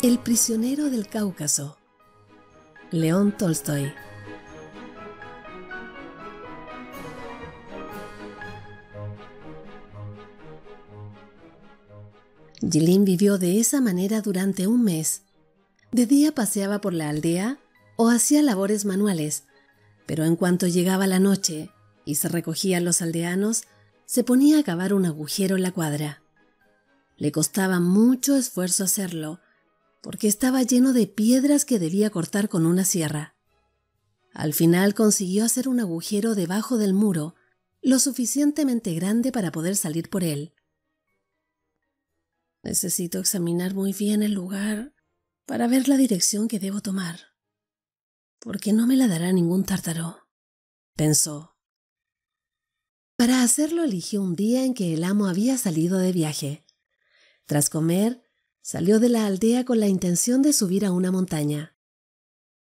El prisionero del Cáucaso, León Tolstoy. Jilin vivió de esa manera durante un mes, de día paseaba por la aldea o hacía labores manuales, pero en cuanto llegaba la noche y se recogían los aldeanos, se ponía a cavar un agujero en la cuadra. Le costaba mucho esfuerzo hacerlo, porque estaba lleno de piedras que debía cortar con una sierra. Al final consiguió hacer un agujero debajo del muro, lo suficientemente grande para poder salir por él. Necesito examinar muy bien el lugar, para ver la dirección que debo tomar, porque no me la dará ningún tártaro, pensó. Para hacerlo eligió un día en que el amo había salido de viaje. Tras comer, salió de la aldea con la intención de subir a una montaña.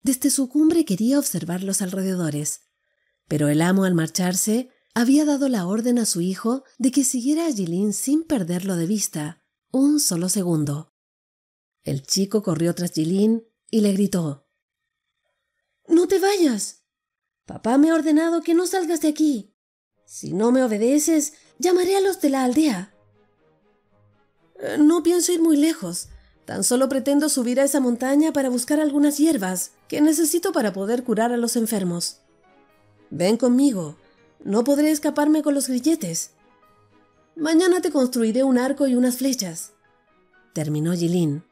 Desde su cumbre quería observar los alrededores, pero el amo al marcharse había dado la orden a su hijo de que siguiera a Yilin sin perderlo de vista un solo segundo. El chico corrió tras Jilin y le gritó. ¡No te vayas! Papá me ha ordenado que no salgas de aquí. Si no me obedeces, llamaré a los de la aldea. Eh, no pienso ir muy lejos. Tan solo pretendo subir a esa montaña para buscar algunas hierbas que necesito para poder curar a los enfermos. Ven conmigo. No podré escaparme con los grilletes. Mañana te construiré un arco y unas flechas. Terminó Gilín.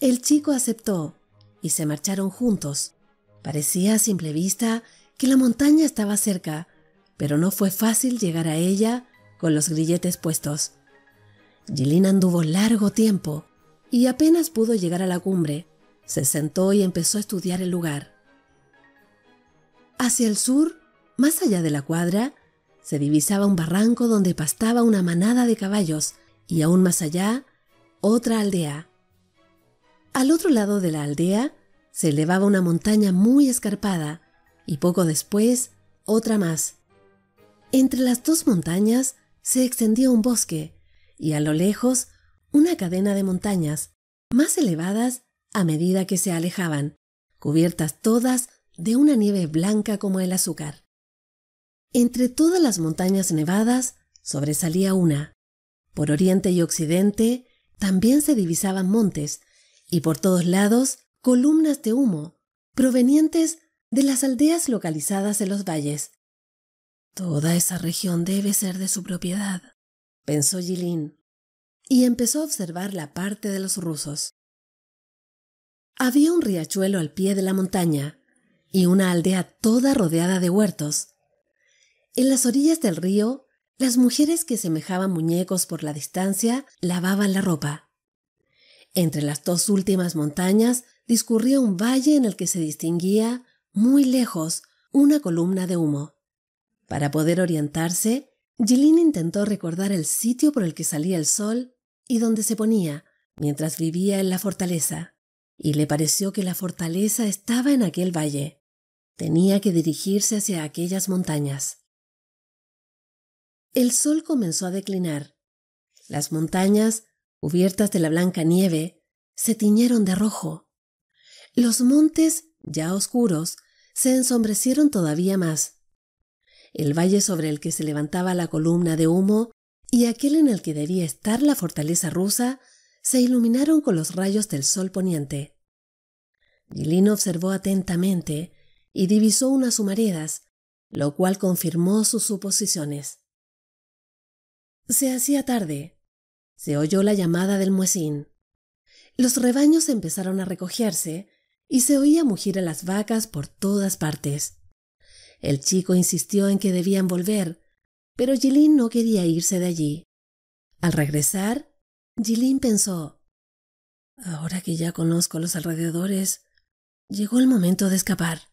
El chico aceptó y se marcharon juntos. Parecía a simple vista que la montaña estaba cerca, pero no fue fácil llegar a ella con los grilletes puestos. Yilin anduvo largo tiempo y apenas pudo llegar a la cumbre. Se sentó y empezó a estudiar el lugar. Hacia el sur, más allá de la cuadra, se divisaba un barranco donde pastaba una manada de caballos y aún más allá, otra aldea. Al otro lado de la aldea se elevaba una montaña muy escarpada y poco después otra más. Entre las dos montañas se extendía un bosque y a lo lejos una cadena de montañas más elevadas a medida que se alejaban, cubiertas todas de una nieve blanca como el azúcar. Entre todas las montañas nevadas sobresalía una. Por oriente y occidente también se divisaban montes y por todos lados columnas de humo provenientes de las aldeas localizadas en los valles. Toda esa región debe ser de su propiedad, pensó Jilin, y empezó a observar la parte de los rusos. Había un riachuelo al pie de la montaña y una aldea toda rodeada de huertos. En las orillas del río, las mujeres que semejaban muñecos por la distancia lavaban la ropa. Entre las dos últimas montañas discurría un valle en el que se distinguía, muy lejos, una columna de humo. Para poder orientarse, Jilin intentó recordar el sitio por el que salía el sol y donde se ponía, mientras vivía en la fortaleza, y le pareció que la fortaleza estaba en aquel valle. Tenía que dirigirse hacia aquellas montañas. El sol comenzó a declinar. Las montañas cubiertas de la blanca nieve, se tiñeron de rojo. Los montes, ya oscuros, se ensombrecieron todavía más. El valle sobre el que se levantaba la columna de humo y aquel en el que debía estar la fortaleza rusa se iluminaron con los rayos del sol poniente. Gilino observó atentamente y divisó unas humaredas, lo cual confirmó sus suposiciones. Se hacía tarde, se oyó la llamada del muezín Los rebaños empezaron a recogerse y se oía mugir a las vacas por todas partes. El chico insistió en que debían volver, pero Jilin no quería irse de allí. Al regresar, Jilin pensó Ahora que ya conozco los alrededores, llegó el momento de escapar.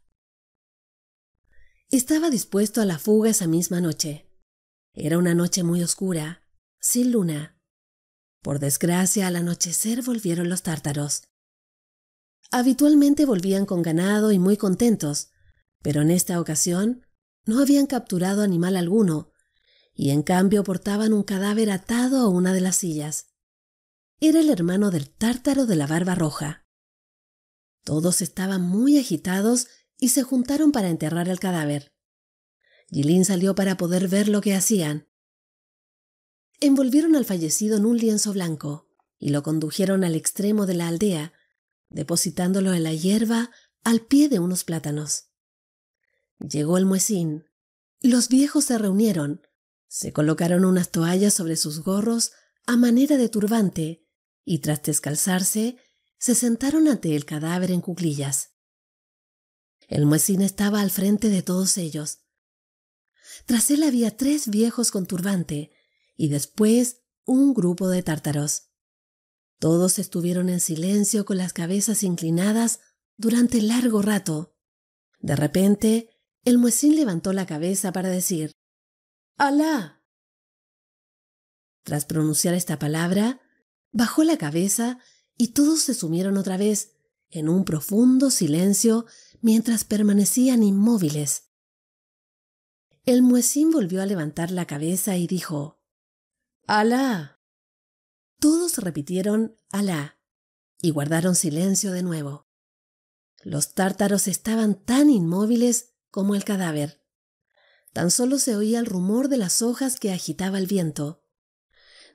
Estaba dispuesto a la fuga esa misma noche. Era una noche muy oscura, sin luna. Por desgracia, al anochecer volvieron los tártaros. Habitualmente volvían con ganado y muy contentos, pero en esta ocasión no habían capturado animal alguno, y en cambio portaban un cadáver atado a una de las sillas. Era el hermano del tártaro de la barba roja. Todos estaban muy agitados y se juntaron para enterrar el cadáver. Yilin salió para poder ver lo que hacían. Envolvieron al fallecido en un lienzo blanco y lo condujeron al extremo de la aldea, depositándolo en la hierba al pie de unos plátanos. Llegó el muecín. Los viejos se reunieron, se colocaron unas toallas sobre sus gorros a manera de turbante y tras descalzarse se sentaron ante el cadáver en cuclillas. El muecín estaba al frente de todos ellos. Tras él había tres viejos con turbante, y después un grupo de tártaros. Todos estuvieron en silencio con las cabezas inclinadas durante largo rato. De repente, el muezín levantó la cabeza para decir Alá. Tras pronunciar esta palabra, bajó la cabeza y todos se sumieron otra vez en un profundo silencio mientras permanecían inmóviles. El muezín volvió a levantar la cabeza y dijo Alá. Todos repitieron Alá y guardaron silencio de nuevo. Los tártaros estaban tan inmóviles como el cadáver. Tan solo se oía el rumor de las hojas que agitaba el viento.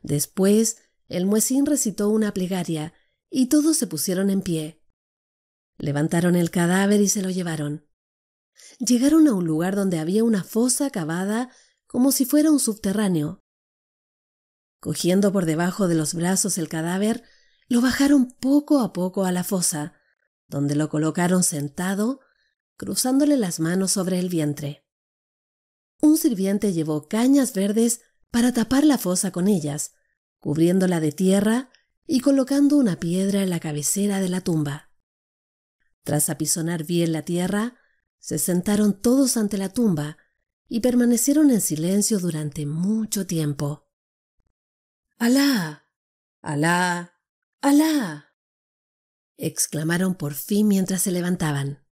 Después, el muecín recitó una plegaria y todos se pusieron en pie. Levantaron el cadáver y se lo llevaron. Llegaron a un lugar donde había una fosa cavada como si fuera un subterráneo. Cogiendo por debajo de los brazos el cadáver, lo bajaron poco a poco a la fosa, donde lo colocaron sentado, cruzándole las manos sobre el vientre. Un sirviente llevó cañas verdes para tapar la fosa con ellas, cubriéndola de tierra y colocando una piedra en la cabecera de la tumba. Tras apisonar bien la tierra, se sentaron todos ante la tumba y permanecieron en silencio durante mucho tiempo. Alá. Alá. Alá. exclamaron por fin mientras se levantaban.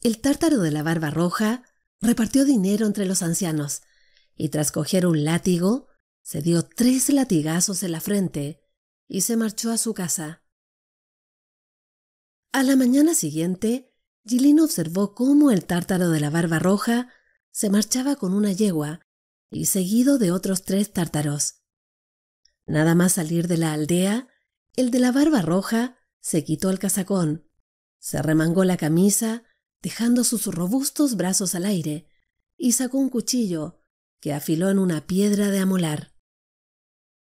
El tártaro de la barba roja repartió dinero entre los ancianos y tras coger un látigo, se dio tres latigazos en la frente y se marchó a su casa. A la mañana siguiente, Gilino observó cómo el tártaro de la barba roja se marchaba con una yegua y seguido de otros tres tártaros. Nada más salir de la aldea, el de la barba roja se quitó el casacón, se remangó la camisa, dejando sus robustos brazos al aire, y sacó un cuchillo que afiló en una piedra de amolar.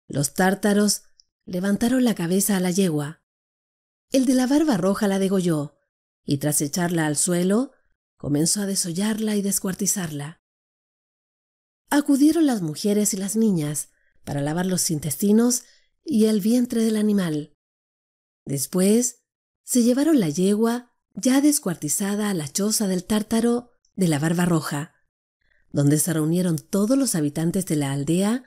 Los tártaros levantaron la cabeza a la yegua. El de la barba roja la degolló, y tras echarla al suelo, comenzó a desollarla y descuartizarla acudieron las mujeres y las niñas para lavar los intestinos y el vientre del animal. Después, se llevaron la yegua ya descuartizada a la choza del tártaro de la Barba Roja, donde se reunieron todos los habitantes de la aldea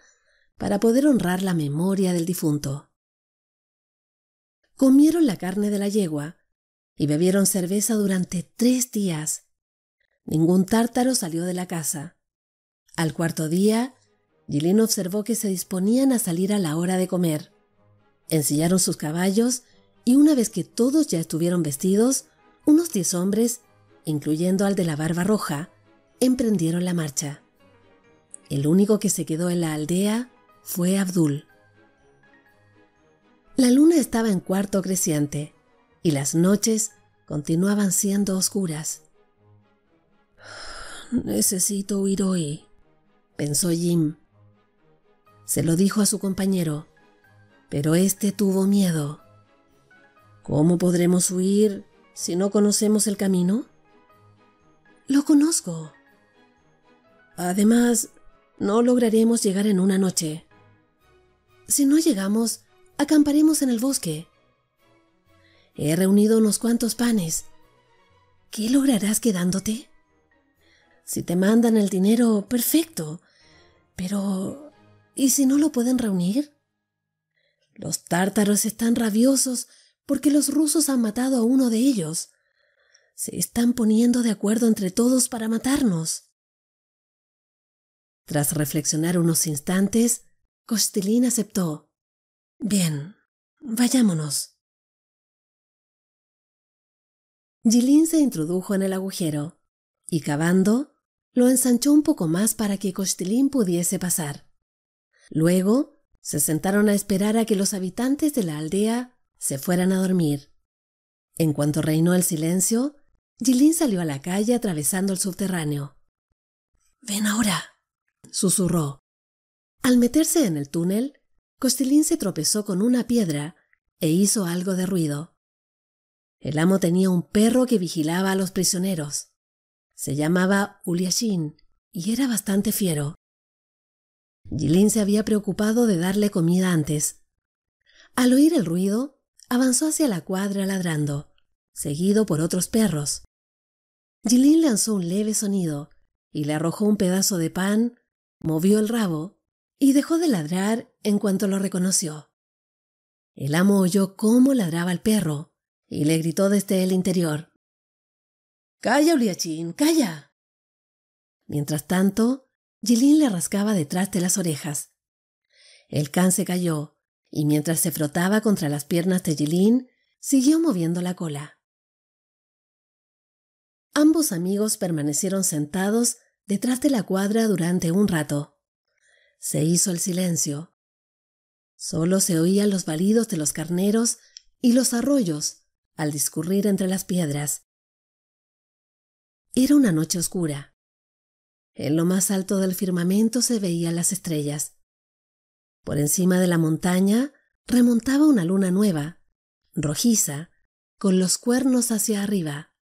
para poder honrar la memoria del difunto. Comieron la carne de la yegua y bebieron cerveza durante tres días. Ningún tártaro salió de la casa al cuarto día, Gilén observó que se disponían a salir a la hora de comer. Ensillaron sus caballos y una vez que todos ya estuvieron vestidos, unos diez hombres, incluyendo al de la barba roja, emprendieron la marcha. El único que se quedó en la aldea fue Abdul. La luna estaba en cuarto creciente y las noches continuaban siendo oscuras. Necesito huir hoy, pensó Jim. Se lo dijo a su compañero, pero este tuvo miedo. ¿Cómo podremos huir si no conocemos el camino? Lo conozco. Además, no lograremos llegar en una noche. Si no llegamos, acamparemos en el bosque. He reunido unos cuantos panes. ¿Qué lograrás quedándote? Si te mandan el dinero, perfecto. Pero... ¿Y si no lo pueden reunir? Los tártaros están rabiosos porque los rusos han matado a uno de ellos. Se están poniendo de acuerdo entre todos para matarnos. Tras reflexionar unos instantes, Kostilin aceptó. Bien, vayámonos. Jilin se introdujo en el agujero y cavando lo ensanchó un poco más para que Costilín pudiese pasar. Luego se sentaron a esperar a que los habitantes de la aldea se fueran a dormir. En cuanto reinó el silencio, Gilín salió a la calle atravesando el subterráneo. Ven ahora, susurró. Al meterse en el túnel, Costilín se tropezó con una piedra e hizo algo de ruido. El amo tenía un perro que vigilaba a los prisioneros. Se llamaba Uliashin y era bastante fiero. Jilin se había preocupado de darle comida antes. Al oír el ruido, avanzó hacia la cuadra ladrando, seguido por otros perros. Jilin lanzó un leve sonido y le arrojó un pedazo de pan, movió el rabo y dejó de ladrar en cuanto lo reconoció. El amo oyó cómo ladraba el perro y le gritó desde el interior. Calla, Uriachín, calla. Mientras tanto, Jillín le rascaba detrás de las orejas. El can se cayó, y mientras se frotaba contra las piernas de Jillín siguió moviendo la cola. Ambos amigos permanecieron sentados detrás de la cuadra durante un rato. Se hizo el silencio. Solo se oían los balidos de los carneros y los arroyos al discurrir entre las piedras, era una noche oscura. En lo más alto del firmamento se veían las estrellas. Por encima de la montaña remontaba una luna nueva, rojiza, con los cuernos hacia arriba.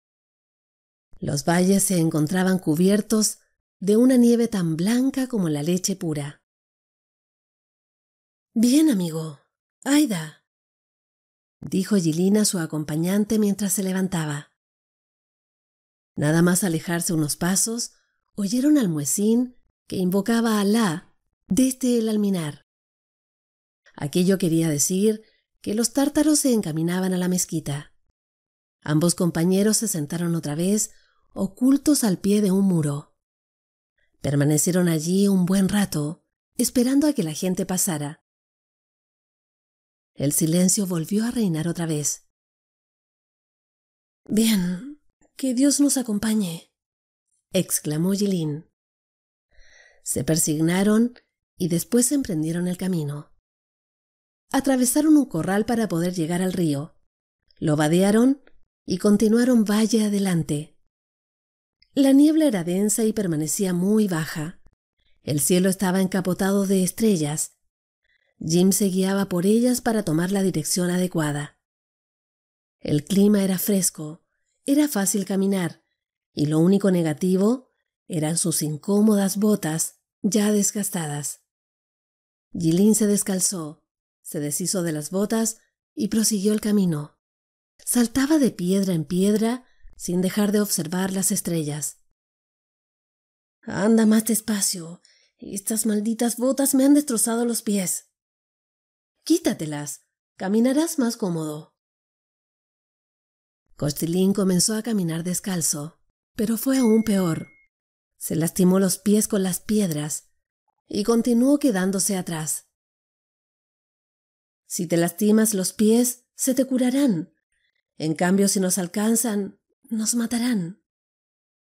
Los valles se encontraban cubiertos de una nieve tan blanca como la leche pura. Bien, amigo. Aida. dijo Gilina a su acompañante mientras se levantaba. Nada más alejarse unos pasos, oyeron al muecín que invocaba a Alá desde el alminar. Aquello quería decir que los tártaros se encaminaban a la mezquita. Ambos compañeros se sentaron otra vez, ocultos al pie de un muro. Permanecieron allí un buen rato, esperando a que la gente pasara. El silencio volvió a reinar otra vez. Bien, que Dios nos acompañe, exclamó jillín Se persignaron y después emprendieron el camino. Atravesaron un corral para poder llegar al río. Lo vadearon y continuaron valle adelante. La niebla era densa y permanecía muy baja. El cielo estaba encapotado de estrellas. Jim se guiaba por ellas para tomar la dirección adecuada. El clima era fresco era fácil caminar, y lo único negativo eran sus incómodas botas ya desgastadas. Gilín se descalzó, se deshizo de las botas y prosiguió el camino. Saltaba de piedra en piedra sin dejar de observar las estrellas. Anda más despacio. Estas malditas botas me han destrozado los pies. Quítatelas. Caminarás más cómodo. Costilín comenzó a caminar descalzo, pero fue aún peor. Se lastimó los pies con las piedras y continuó quedándose atrás. Si te lastimas los pies, se te curarán. En cambio, si nos alcanzan, nos matarán,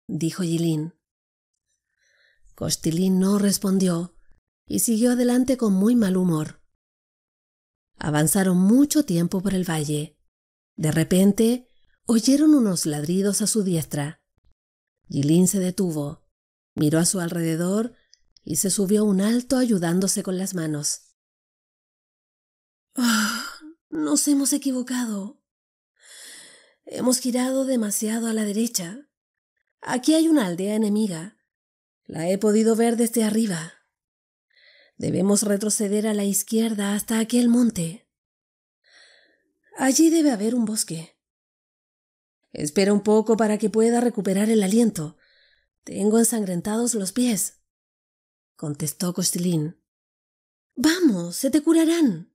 dijo Gilín. Costilín no respondió y siguió adelante con muy mal humor. Avanzaron mucho tiempo por el valle. De repente, oyeron unos ladridos a su diestra. Yilin se detuvo, miró a su alrededor y se subió a un alto ayudándose con las manos. Ah, nos hemos equivocado. Hemos girado demasiado a la derecha. Aquí hay una aldea enemiga. La he podido ver desde arriba. Debemos retroceder a la izquierda hasta aquel monte. Allí debe haber un bosque. Espera un poco para que pueda recuperar el aliento. Tengo ensangrentados los pies. contestó Costilín. Vamos, se te curarán.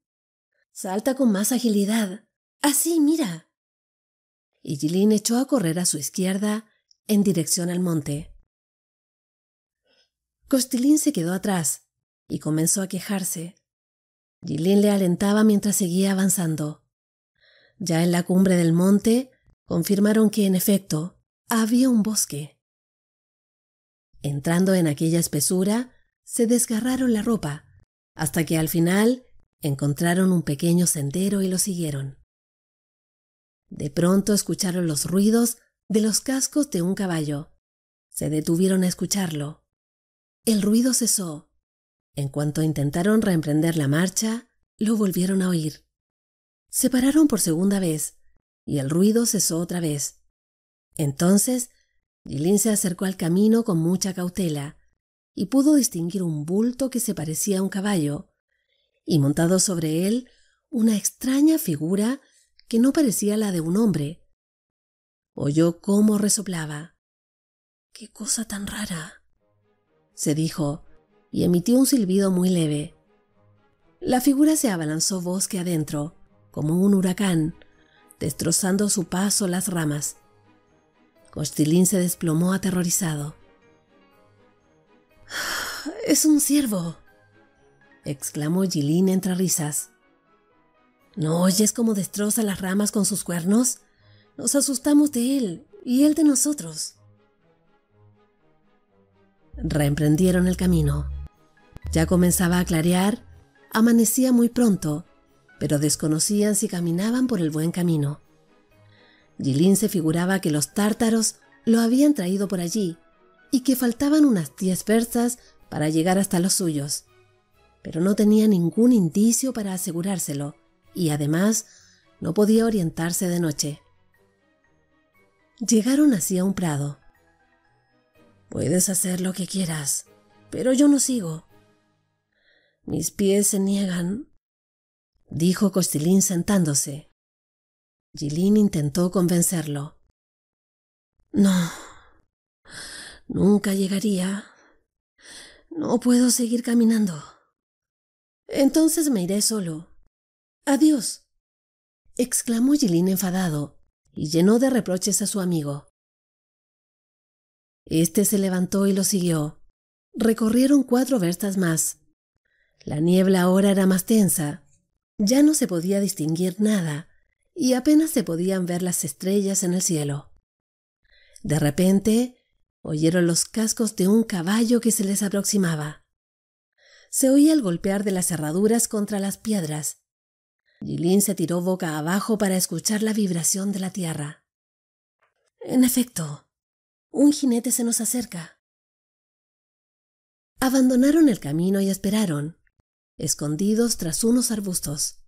Salta con más agilidad. Así, mira. Y Gilín echó a correr a su izquierda en dirección al monte. Costilín se quedó atrás y comenzó a quejarse. Gilín le alentaba mientras seguía avanzando. Ya en la cumbre del monte, confirmaron que, en efecto, había un bosque. Entrando en aquella espesura, se desgarraron la ropa, hasta que al final encontraron un pequeño sendero y lo siguieron. De pronto escucharon los ruidos de los cascos de un caballo. Se detuvieron a escucharlo. El ruido cesó. En cuanto intentaron reemprender la marcha, lo volvieron a oír. Se pararon por segunda vez, y el ruido cesó otra vez. Entonces, Jilin se acercó al camino con mucha cautela y pudo distinguir un bulto que se parecía a un caballo, y montado sobre él una extraña figura que no parecía la de un hombre. Oyó cómo resoplaba. ¡Qué cosa tan rara! se dijo, y emitió un silbido muy leve. La figura se abalanzó bosque adentro, como un huracán, destrozando su paso las ramas. Costilín se desplomó aterrorizado. ¡Es un ciervo! exclamó Gilín entre risas. ¿No oyes cómo destroza las ramas con sus cuernos? Nos asustamos de él y él de nosotros. Reemprendieron el camino. Ya comenzaba a clarear, amanecía muy pronto pero desconocían si caminaban por el buen camino. Gilín se figuraba que los tártaros lo habían traído por allí y que faltaban unas diez versas para llegar hasta los suyos, pero no tenía ningún indicio para asegurárselo y además no podía orientarse de noche. Llegaron hacia un prado. Puedes hacer lo que quieras, pero yo no sigo. Mis pies se niegan dijo Costilín sentándose. Gilín intentó convencerlo. No, nunca llegaría. No puedo seguir caminando. Entonces me iré solo. Adiós. exclamó Gilín enfadado y llenó de reproches a su amigo. Este se levantó y lo siguió. Recorrieron cuatro verstas más. La niebla ahora era más tensa ya no se podía distinguir nada y apenas se podían ver las estrellas en el cielo. De repente, oyeron los cascos de un caballo que se les aproximaba. Se oía el golpear de las cerraduras contra las piedras. Gilín se tiró boca abajo para escuchar la vibración de la tierra. En efecto, un jinete se nos acerca. Abandonaron el camino y esperaron escondidos tras unos arbustos.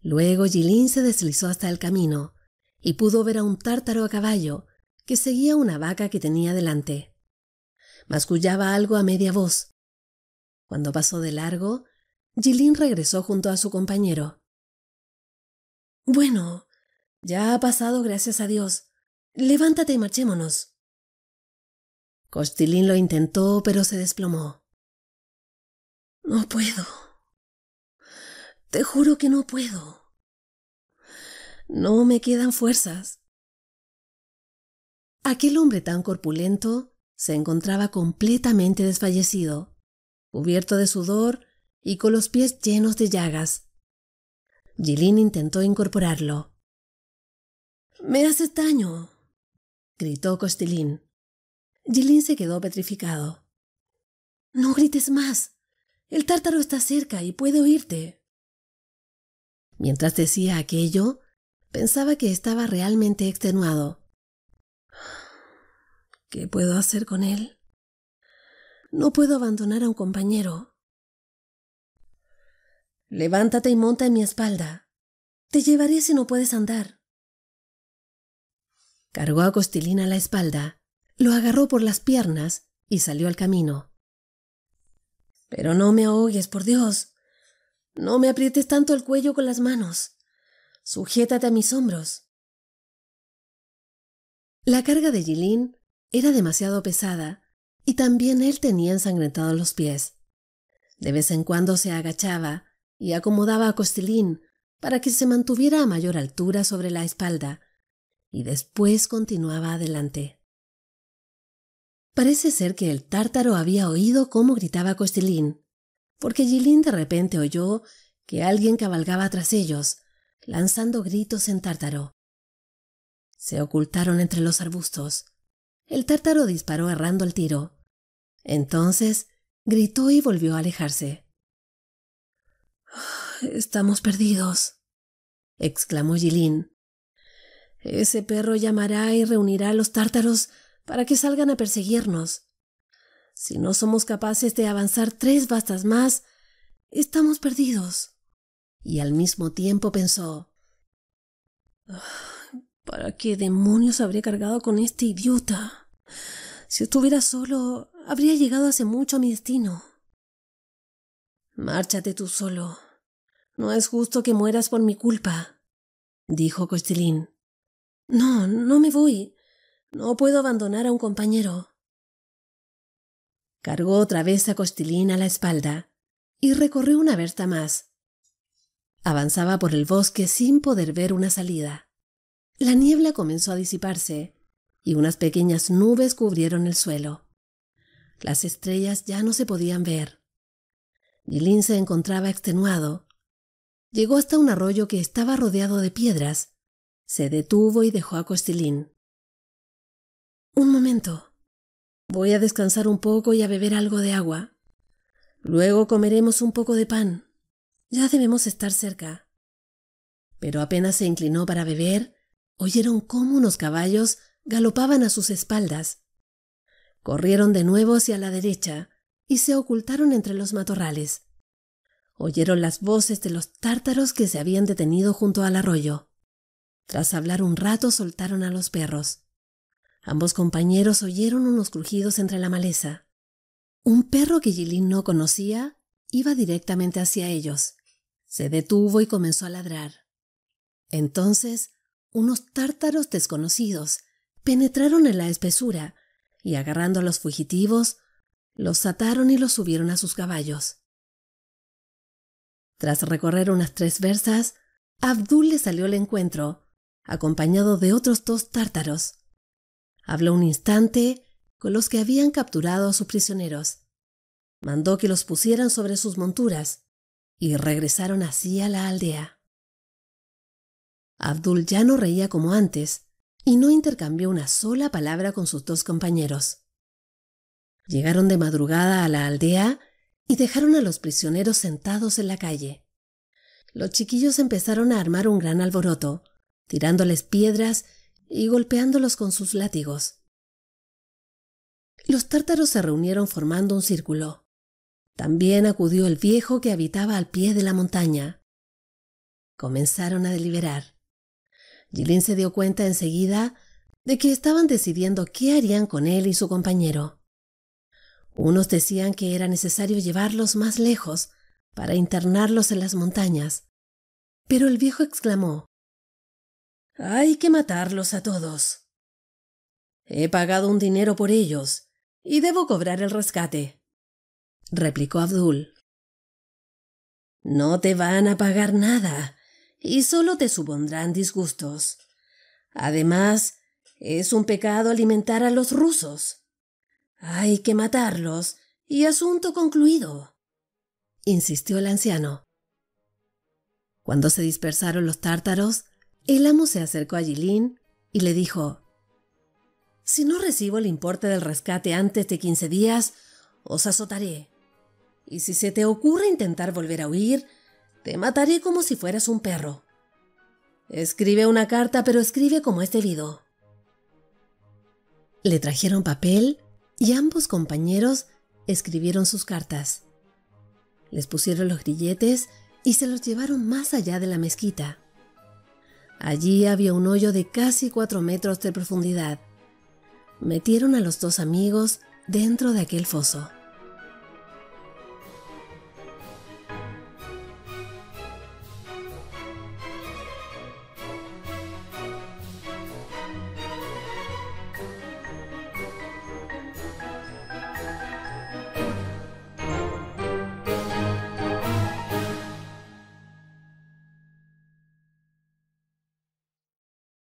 Luego Gilín se deslizó hasta el camino y pudo ver a un tártaro a caballo que seguía una vaca que tenía delante. Mascullaba algo a media voz. Cuando pasó de largo, Gilín regresó junto a su compañero. Bueno, ya ha pasado gracias a Dios. Levántate y marchémonos. Costilín lo intentó, pero se desplomó. No puedo. Te juro que no puedo. No me quedan fuerzas. Aquel hombre tan corpulento se encontraba completamente desfallecido, cubierto de sudor y con los pies llenos de llagas. Gilín intentó incorporarlo. Me haces daño, gritó Costilín. Gilín se quedó petrificado. No grites más, el tártaro está cerca y puede oírte. Mientras decía aquello, pensaba que estaba realmente extenuado. ¿Qué puedo hacer con él? No puedo abandonar a un compañero. Levántate y monta en mi espalda. Te llevaré si no puedes andar. Cargó a Costilina la espalda, lo agarró por las piernas y salió al camino. Pero no me ahogues, por Dios. No me aprietes tanto el cuello con las manos. Sujétate a mis hombros. La carga de Yilin era demasiado pesada y también él tenía ensangrentados los pies. De vez en cuando se agachaba y acomodaba a Costilín para que se mantuviera a mayor altura sobre la espalda y después continuaba adelante. Parece ser que el tártaro había oído cómo gritaba Costilín, porque Gilín de repente oyó que alguien cabalgaba tras ellos, lanzando gritos en tártaro. Se ocultaron entre los arbustos. El tártaro disparó errando el tiro. Entonces gritó y volvió a alejarse. Ah, estamos perdidos, exclamó Gilín. Ese perro llamará y reunirá a los tártaros para que salgan a perseguirnos. Si no somos capaces de avanzar tres bastas más, estamos perdidos. Y al mismo tiempo pensó ah, ¿Para qué demonios habré cargado con este idiota? Si estuviera solo, habría llegado hace mucho a mi destino. Márchate tú solo. No es justo que mueras por mi culpa, dijo Costilín. No, no me voy. No puedo abandonar a un compañero. Cargó otra vez a Costilín a la espalda y recorrió una verta más. Avanzaba por el bosque sin poder ver una salida. La niebla comenzó a disiparse y unas pequeñas nubes cubrieron el suelo. Las estrellas ya no se podían ver. Gilín se encontraba extenuado. Llegó hasta un arroyo que estaba rodeado de piedras. Se detuvo y dejó a Costilín. Un momento. Voy a descansar un poco y a beber algo de agua. Luego comeremos un poco de pan. Ya debemos estar cerca. Pero apenas se inclinó para beber, oyeron cómo unos caballos galopaban a sus espaldas. Corrieron de nuevo hacia la derecha y se ocultaron entre los matorrales. Oyeron las voces de los tártaros que se habían detenido junto al arroyo. Tras hablar un rato soltaron a los perros. Ambos compañeros oyeron unos crujidos entre la maleza. Un perro que Gilín no conocía iba directamente hacia ellos. Se detuvo y comenzó a ladrar. Entonces, unos tártaros desconocidos penetraron en la espesura y, agarrando a los fugitivos, los ataron y los subieron a sus caballos. Tras recorrer unas tres versas, Abdul le salió al encuentro, acompañado de otros dos tártaros. Habló un instante con los que habían capturado a sus prisioneros. Mandó que los pusieran sobre sus monturas y regresaron así a la aldea. Abdul ya no reía como antes y no intercambió una sola palabra con sus dos compañeros. Llegaron de madrugada a la aldea y dejaron a los prisioneros sentados en la calle. Los chiquillos empezaron a armar un gran alboroto, tirándoles piedras y golpeándolos con sus látigos. Los tártaros se reunieron formando un círculo. También acudió el viejo que habitaba al pie de la montaña. Comenzaron a deliberar. Gilín se dio cuenta enseguida de que estaban decidiendo qué harían con él y su compañero. Unos decían que era necesario llevarlos más lejos para internarlos en las montañas, pero el viejo exclamó hay que matarlos a todos. He pagado un dinero por ellos y debo cobrar el rescate, replicó Abdul. No te van a pagar nada y solo te supondrán disgustos. Además, es un pecado alimentar a los rusos. Hay que matarlos y asunto concluido, insistió el anciano. Cuando se dispersaron los tártaros, el amo se acercó a Yilin y le dijo, Si no recibo el importe del rescate antes de 15 días, os azotaré. Y si se te ocurre intentar volver a huir, te mataré como si fueras un perro. Escribe una carta, pero escribe como es debido. Le trajeron papel y ambos compañeros escribieron sus cartas. Les pusieron los grilletes y se los llevaron más allá de la mezquita. Allí había un hoyo de casi cuatro metros de profundidad. Metieron a los dos amigos dentro de aquel foso.